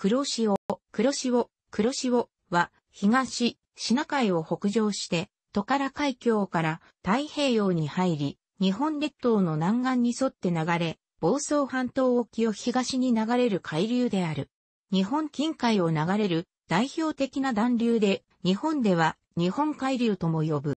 黒潮、黒潮、黒潮は東、シナ海を北上して、トカラ海峡から太平洋に入り、日本列島の南岸に沿って流れ、房総半島沖を東に流れる海流である。日本近海を流れる代表的な暖流で、日本では日本海流とも呼ぶ。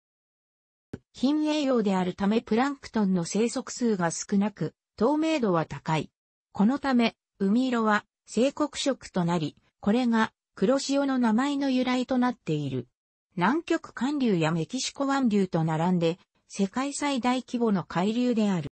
貧栄養であるためプランクトンの生息数が少なく、透明度は高い。このため、海色は西国色となり、これが黒潮の名前の由来となっている。南極寒流やメキシコ湾流と並んで、世界最大規模の海流である。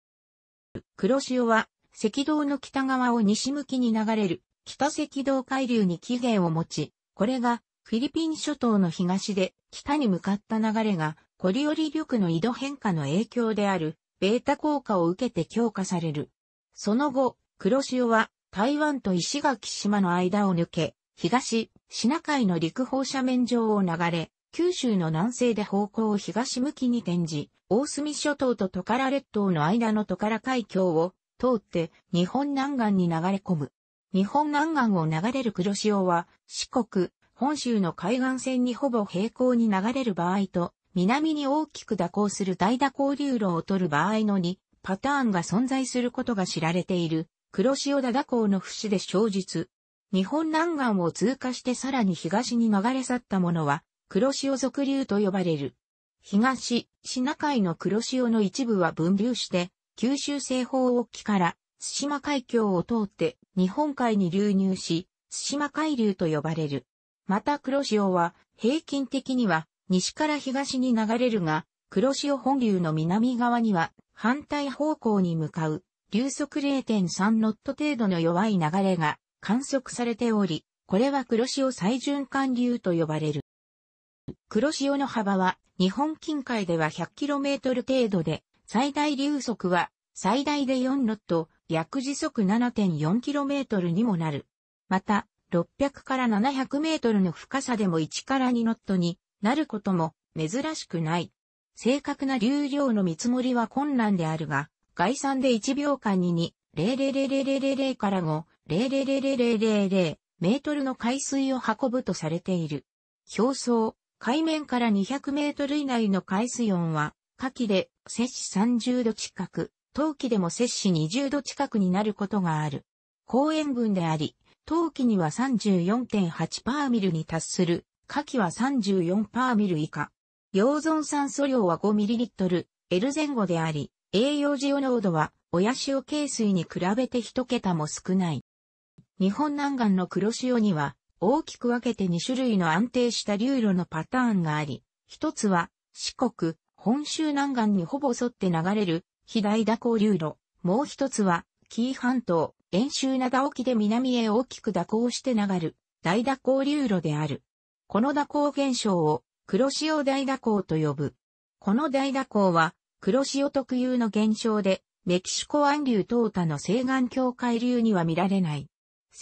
黒潮は、赤道の北側を西向きに流れる、北赤道海流に起源を持ち、これが、フィリピン諸島の東で、北に向かった流れが、コリオリ力の緯度変化の影響である、ベータ効果を受けて強化される。その後、黒潮は台湾と石垣島の間を抜け、東、シナ海の陸放射面上を流れ、九州の南西で方向を東向きに転じ、大隅諸島とトカラ列島の間のトカラ海峡を通って日本南岸に流れ込む。日本南岸を流れる黒潮は四国、本州の海岸線にほぼ平行に流れる場合と、南に大きく蛇行する大蛇行流路を取る場合の2パターンが存在することが知られている黒潮田港の節で生日。日本南岸を通過してさらに東に流れ去ったものは、黒潮続流と呼ばれる。東、シナ海の黒潮の一部は分流して、九州西方沖から、津島海峡を通って日本海に流入し、津島海流と呼ばれる。また黒潮は、平均的には、西から東に流れるが、黒潮本流の南側には、反対方向に向かう流速0.3ノット程度の弱い流れが観測されており、これは黒潮最循環流と呼ばれる。黒潮の幅は日本近海では 100km 程度で、最大流速は最大で4ノット、約時速 7.4km にもなる。また、600から 700m の深さでも1から2ノットになることも珍しくない。正確な流量の見積もりは困難であるが、概算で1秒間に2、0 0 0 0から5、0 0 0 0メートルの海水を運ぶとされている。表層、海面から200メートル以内の海水温は、夏季で摂氏30度近く、冬季でも摂氏20度近くになることがある。高塩分であり、冬季には34.8パーミルに達する、夏季は34パーミル以下。溶存酸素量は5トル、L 前後であり、栄養塩濃度は、親塩軽水に比べて一桁も少ない。日本南岸の黒潮には、大きく分けて2種類の安定した流路のパターンがあり、一つは、四国、本州南岸にほぼ沿って流れる、肥大蛇行流路。もう一つは、紀伊半島、遠州長沖で南へ大きく蛇行して流る、大蛇行流路である。この蛇行現象を、黒潮大蛇行と呼ぶ。この大蛇行は、黒潮特有の現象で、メキシコ湾流淘汰の西岸境界流には見られない。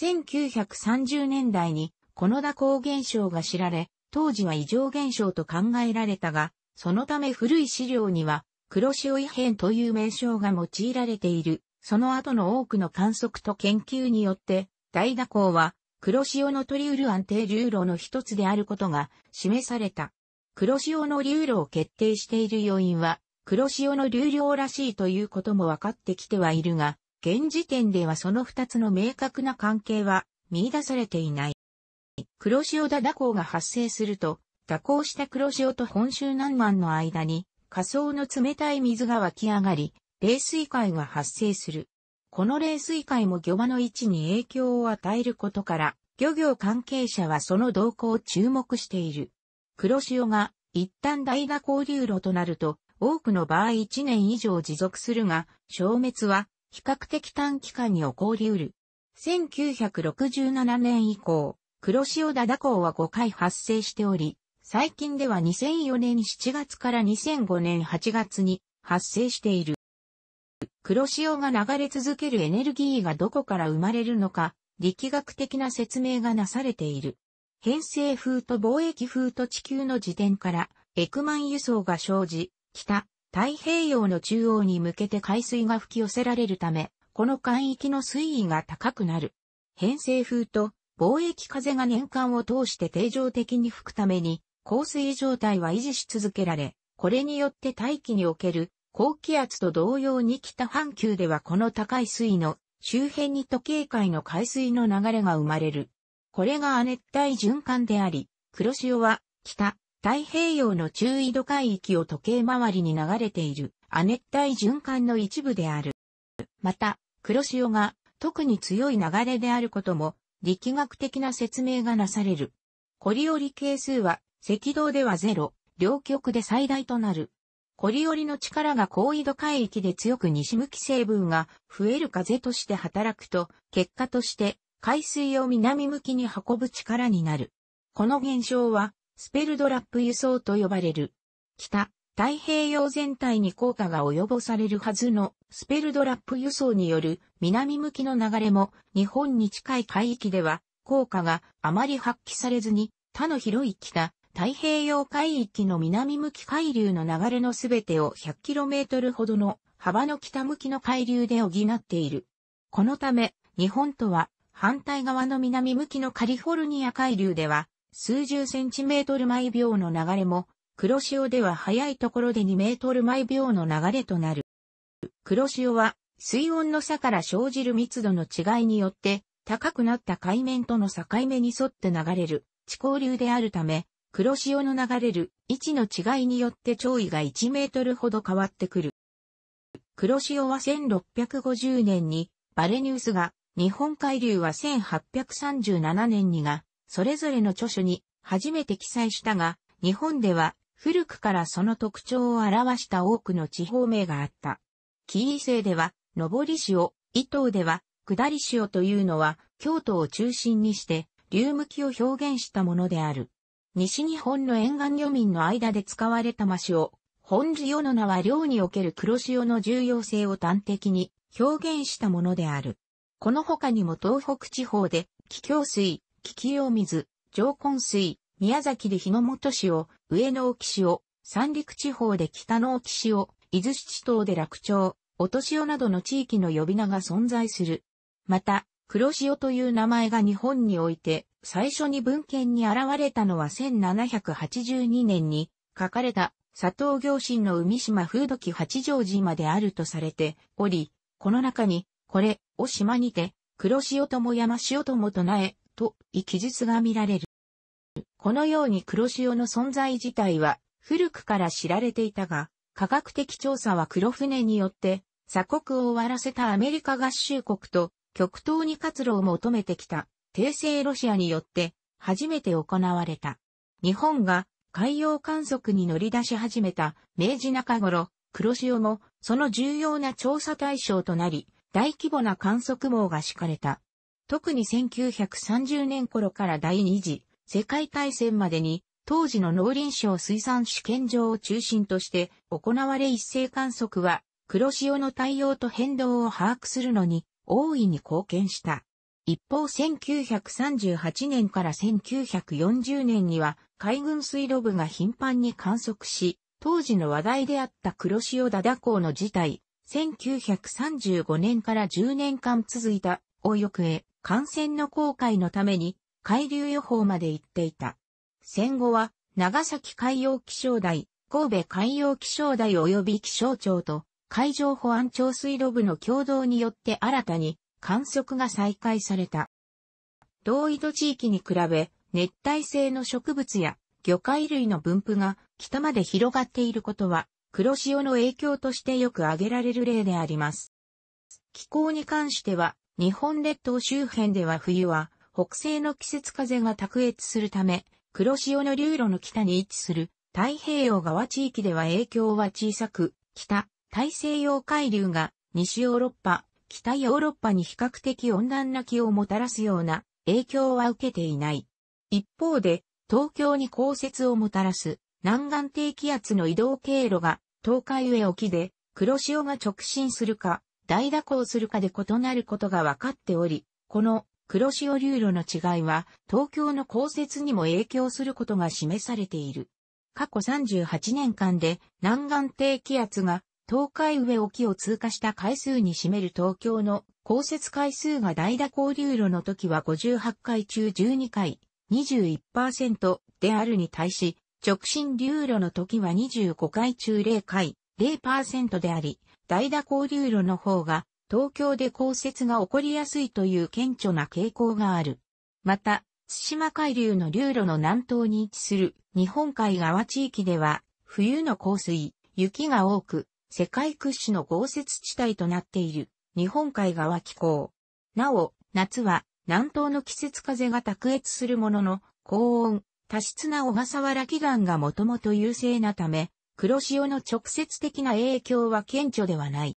1930年代に、この蛇行現象が知られ、当時は異常現象と考えられたが、そのため古い資料には、黒潮異変という名称が用いられている。その後の多くの観測と研究によって、大蛇行は、黒潮の取り得る安定流路の一つであることが示された。黒潮の流路を決定している要因は、黒潮の流量らしいということも分かってきてはいるが、現時点ではその二つの明確な関係は見出されていない。黒潮だ蛇行が発生すると、蛇行した黒潮と本州南蛮の間に、下層の冷たい水が湧き上がり、冷水海が発生する。この冷水海も漁場の位置に影響を与えることから、漁業関係者はその動向を注目している。黒潮が一旦大蛇交流路となると、多くの場合1年以上持続するが、消滅は比較的短期間に起こり得る。1967年以降、黒潮灘港は5回発生しており、最近では2004年7月から2005年8月に発生している。黒潮が流れ続けるエネルギーがどこから生まれるのか、力学的な説明がなされている。偏西風と貿易風と地球の時点から、エクマン輸送が生じ、北、太平洋の中央に向けて海水が吹き寄せられるため、この海域の水位が高くなる。偏西風と貿易風が年間を通して定常的に吹くために、降水状態は維持し続けられ、これによって大気における高気圧と同様に北半球ではこの高い水位の周辺に時計界の海水の流れが生まれる。これが亜熱帯循環であり、黒潮は北、太平洋の中緯度海域を時計回りに流れている亜熱帯循環の一部である。また、黒潮が特に強い流れであることも力学的な説明がなされる。コリオリ係数は赤道ではゼロ、両極で最大となる。コリオリの力が高緯度海域で強く西向き成分が増える風として働くと、結果として海水を南向きに運ぶ力になる。この現象はスペルドラップ輸送と呼ばれる。北、太平洋全体に効果が及ぼされるはずのスペルドラップ輸送による南向きの流れも日本に近い海域では効果があまり発揮されずに他の広い北太平洋海域の南向き海流の流れのすべてを 100km ほどの幅の北向きの海流で補っている。このため日本とは反対側の南向きのカリフォルニア海流では数十センチメートル毎秒の流れも、黒潮では早いところで2メートル毎秒の流れとなる。黒潮は水温の差から生じる密度の違いによって高くなった海面との境目に沿って流れる地高流であるため、黒潮の流れる位置の違いによって潮位が1メートルほど変わってくる。黒潮は1650年にバレニウスが、日本海流は1837年にが、それぞれの著書に初めて記載したが、日本では古くからその特徴を表した多くの地方名があった。紀伊勢では、上り潮、伊東では、下り潮というのは、京都を中心にして、流向きを表現したものである。西日本の沿岸漁民の間で使われた真潮、本潮の名は漁における黒潮の重要性を端的に表現したものである。この他にも東北地方で、気境水、木清水、上根水、宮崎で日の本市を、上野沖市を、三陸地方で北の沖市を、伊豆七島で楽町、年潮などの地域の呼び名が存在する。また、黒潮という名前が日本において、最初に文献に現れたのは1782年に書かれた佐藤行進の海島風土記八丈島であるとされており、この中に、これを島にて、黒潮とも山潮とも唱え、とい記述が見られる。このように黒潮の存在自体は古くから知られていたが、科学的調査は黒船によって鎖国を終わらせたアメリカ合衆国と極東に活路を求めてきた帝政ロシアによって初めて行われた。日本が海洋観測に乗り出し始めた明治中頃、黒潮もその重要な調査対象となり、大規模な観測網が敷かれた。特に1930年頃から第二次世界大戦までに、当時の農林省水産試験場を中心として行われ一斉観測は、黒潮の対応と変動を把握するのに大いに貢献した。一方1938年から1940年には海軍水路部が頻繁に観測し、当時の話題であった黒潮灘港の事態、1935年から10年間続いた、よくへ、感染の航海のために海流予報まで行っていた。戦後は長崎海洋気象台、神戸海洋気象台及び気象庁と海上保安庁水路部の共同によって新たに観測が再開された。同緯度地域に比べ熱帯性の植物や魚介類の分布が北まで広がっていることは黒潮の影響としてよく挙げられる例であります。気候に関しては日本列島周辺では冬は北西の季節風が卓越するため、黒潮の流路の北に位置する太平洋側地域では影響は小さく、北、大西洋海流が西ヨーロッパ、北ヨーロッパに比較的温暖な気をもたらすような影響は受けていない。一方で、東京に降雪をもたらす南岸低気圧の移動経路が東海上沖で黒潮が直進するか大蛇行するかで異なることが分かっており、この黒潮流路の違いは東京の降雪にも影響することが示されている。過去38年間で南岸低気圧が東海上沖を通過した回数に占める東京の降雪回数が大蛇行流路の時は58回中12回、21%であるに対し、直進流路の時は25回中0回、0%であり、代打交流路の方が、東京で降雪が起こりやすいという顕著な傾向がある。また、対馬海流の流路の南東に位置する日本海側地域では、冬の降水、雪が多く、世界屈指の豪雪地帯となっている日本海側気候。なお、夏は南東の季節風が卓越するものの、高温、多湿な小笠原気岩がもともと優勢なため、黒潮の直接的な影響は顕著ではない。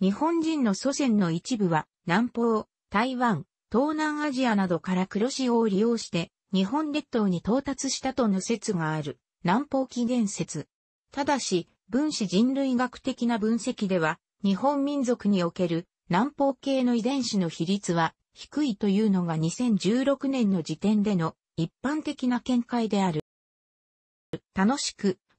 日本人の祖先の一部は南方、台湾、東南アジアなどから黒潮を利用して日本列島に到達したとの説がある南方起源説。ただし、分子人類学的な分析では日本民族における南方系の遺伝子の比率は低いというのが2016年の時点での一般的な見解である。楽しく